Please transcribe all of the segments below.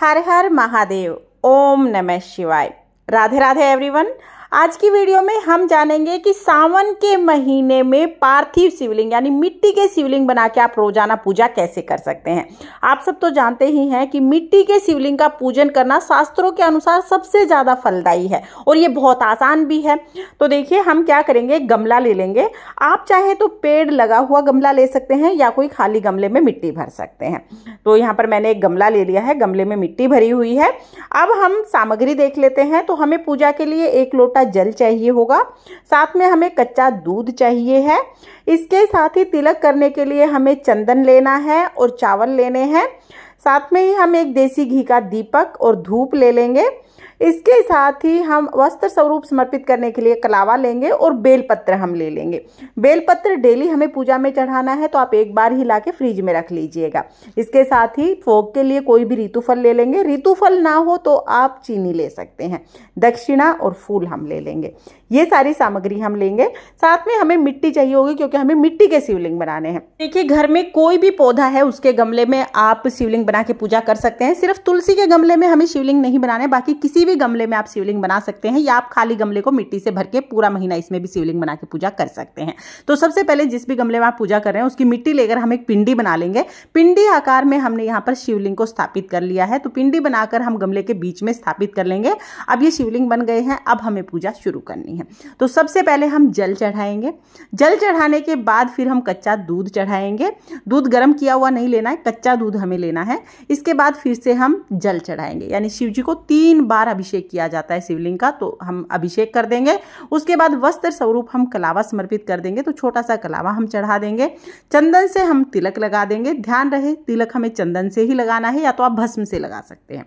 हर हर महादेव ओम नमः शिवाय राधे राधे एवरीवन आज की वीडियो में हम जानेंगे कि सावन के महीने में पार्थिव शिवलिंग यानी मिट्टी के शिवलिंग बना के आप रोजाना पूजा कैसे कर सकते हैं आप सब तो जानते ही हैं कि मिट्टी के शिवलिंग का पूजन करना शास्त्रों के अनुसार सबसे ज़्यादा फलदायी है और ये बहुत आसान भी है तो देखिए हम क्या करेंगे गमला ले लेंगे आप चाहे तो पेड़ लगा हुआ गमला ले सकते हैं या कोई खाली गमले में मिट्टी भर सकते हैं तो यहाँ पर मैंने एक गमला ले लिया है गमले में मिट्टी भरी हुई है अब हम सामग्री देख लेते हैं तो हमें पूजा के लिए एक लोट लोटा जल चाहिए होगा साथ में हमें कच्चा दूध चाहिए है इसके साथ ही तिलक करने के लिए हमें चंदन लेना है और चावल लेने हैं साथ में ही हम एक देसी घी का दीपक और धूप ले लेंगे इसके साथ ही हम वस्त्र स्वरूप समर्पित करने के लिए कलावा लेंगे और बेलपत्र हम ले लेंगे बेलपत्र डेली हमें पूजा में चढ़ाना है तो आप एक बार ही ला के फ्रिज में रख लीजिएगा इसके साथ ही फोक के लिए कोई भी ऋतुफल ले लेंगे ऋतुफल ना हो तो आप चीनी ले सकते हैं दक्षिणा और फूल हम ले लेंगे ये सारी सामग्री हम लेंगे साथ में हमें मिट्टी चाहिए होगी क्योंकि हमें मिट्टी के शिवलिंग बनाने हैं देखिए घर में कोई भी पौधा है उसके गमले में आप शिवलिंग बना के पूजा कर सकते हैं सिर्फ तुलसी के गमले में हमें शिवलिंग नहीं बनाने बाकी किसी किसी भी गमले में आप शिवलिंग बना सकते हैं या आप खाली गमले को मिट्टी से भर के पूरा महीना इसमें भी शिवलिंग बना के पूजा कर सकते हैं तो सबसे पहले जिस भी गमले में आप पूजा कर रहे हैं उसकी मिट्टी लेकर हम एक पिंडी बना लेंगे पिंडी आकार में हमने यहाँ पर शिवलिंग को स्थापित कर लिया है तो पिंडी बनाकर हम गमले के बीच में स्थापित कर लेंगे अब ये शिवलिंग बन गए हैं अब हमें पूजा शुरू करनी है तो सबसे पहले हम जल चढ़ाएंगे जल चढ़ाने के बाद फिर हम कच्चा दूध चढ़ाएंगे दूध गर्म किया हुआ नहीं लेना है कच्चा दूध हमें लेना है इसके बाद फिर से हम जल चढ़ाएंगे यानी शिव जी को तीन बार अभिषेक किया जाता है शिवलिंग का तो हम अभिषेक कर देंगे उसके बाद वस्त्र स्वरूप हम कलावा समर्पित कर देंगे तो छोटा सा कलावा हम चढ़ा देंगे चंदन से हम तिलक लगा देंगे ध्यान रहे तिलक हमें चंदन से ही लगाना है या तो आप भस्म से लगा सकते हैं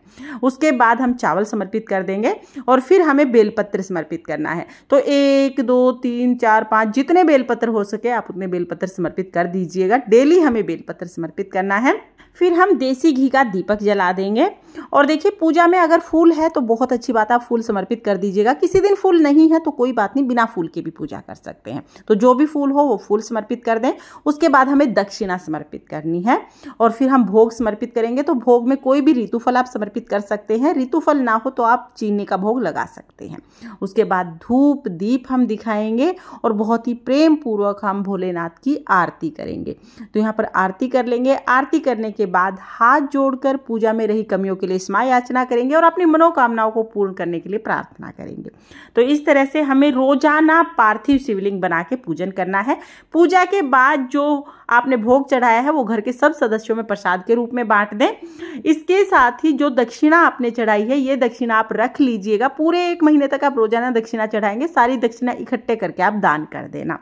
उसके बाद हम चावल समर्पित कर देंगे और फिर हमें बेलपत्र समर्पित करना है तो एक दो तीन चार पाँच जितने बेलपत्र हो सके आप उतने बेलपत्र समर्पित कर दीजिएगा डेली हमें बेलपत्र समर्पित करना है फिर हम देसी घी का दीपक जला देंगे और देखिए पूजा में अगर फूल है तो बहुत अच्छी बात आप फूल समर्पित कर दीजिएगा किसी दिन फूल नहीं है तो कोई बात नहीं बिना फूल के भी पूजा कर सकते हैं तो जो भी फूल हो वो फूल समर्पित कर दें उसके बाद हमें दक्षिणा समर्पित करनी है और फिर हम भोग समर्पित करेंगे तो भोग में कोई भी ऋतुफल आप समर्पित कर सकते हैं ऋतुफल ना हो तो आप चीनी का भोग लगा सकते हैं उसके बाद धूप दीप हम दिखाएंगे और बहुत ही प्रेम पूर्वक हम भोलेनाथ की आरती करेंगे तो यहाँ पर आरती कर लेंगे आरती करने के बाद हाथ जोड़कर पूजा में रही कमियों के लिए क्षमा याचना करेंगे और अपनी मनोकामनाओं को पूर्ण करने के लिए प्रार्थना करेंगे तो इस तरह से हमें रोजाना पार्थिव शिवलिंग बना के पूजन करना है पूजा के बाद जो आपने भोग चढ़ाया है वो घर के सब सदस्यों में प्रसाद के रूप में बांट दें इसके साथ ही जो दक्षिणा आपने चढ़ाई है ये दक्षिणा आप रख लीजिएगा पूरे एक महीने तक आप रोजाना दक्षिणा चढ़ाएंगे सारी दक्षिणा इकट्ठे करके आप दान कर देना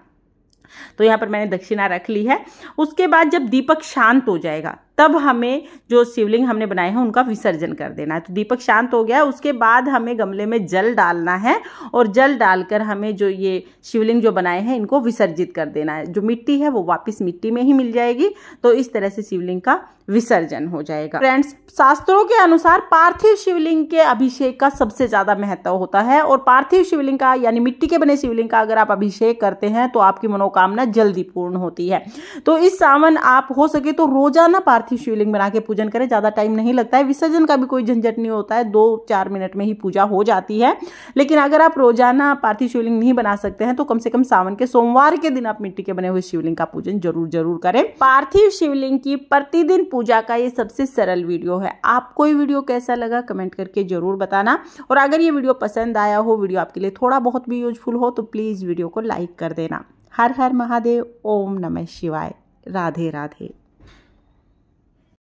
तो यहां पर मैंने दक्षिणा रख ली है उसके बाद जब दीपक शांत हो जाएगा तब हमें जो शिवलिंग हमने बनाए हैं उनका विसर्जन कर देना है तो दीपक शांत हो गया उसके बाद हमें गमले में जल डालना है और जल डालकर हमें जो ये शिवलिंग जो बनाए हैं इनको विसर्जित कर देना है जो मिट्टी है वो वापस मिट्टी में ही मिल जाएगी तो इस तरह से शिवलिंग का विसर्जन हो जाएगा फ्रेंड्स शास्त्रों के अनुसार पार्थिव शिवलिंग के अभिषेक का सबसे ज्यादा महत्व होता है और पार्थिव शिवलिंग का यानी मिट्टी के बने शिवलिंग का अगर आप अभिषेक करते हैं तो आपकी मनोकामना जल्दी पूर्ण होती है तो इस सावन आप हो सके तो रोजाना पार्थिव साथ ही शिवलिंग बना के पूजन करें ज़्यादा टाइम नहीं लगता है विसर्जन का भी कोई झंझट नहीं होता है दो चार मिनट में ही पूजा हो जाती है लेकिन अगर आप रोजाना पार्थिव शिवलिंग नहीं बना सकते हैं तो कम से कम सावन के सोमवार के दिन आप मिट्टी के बने हुए शिवलिंग का पूजन जरूर जरूर करें पार्थिव शिवलिंग की प्रतिदिन पूजा का ये सबसे सरल वीडियो है आपको ये वीडियो कैसा लगा कमेंट करके जरूर बताना और अगर ये वीडियो पसंद आया हो वीडियो आपके लिए थोड़ा बहुत भी यूजफुल हो तो प्लीज़ वीडियो को लाइक कर देना हर हर महादेव ओम नमः शिवाय राधे राधे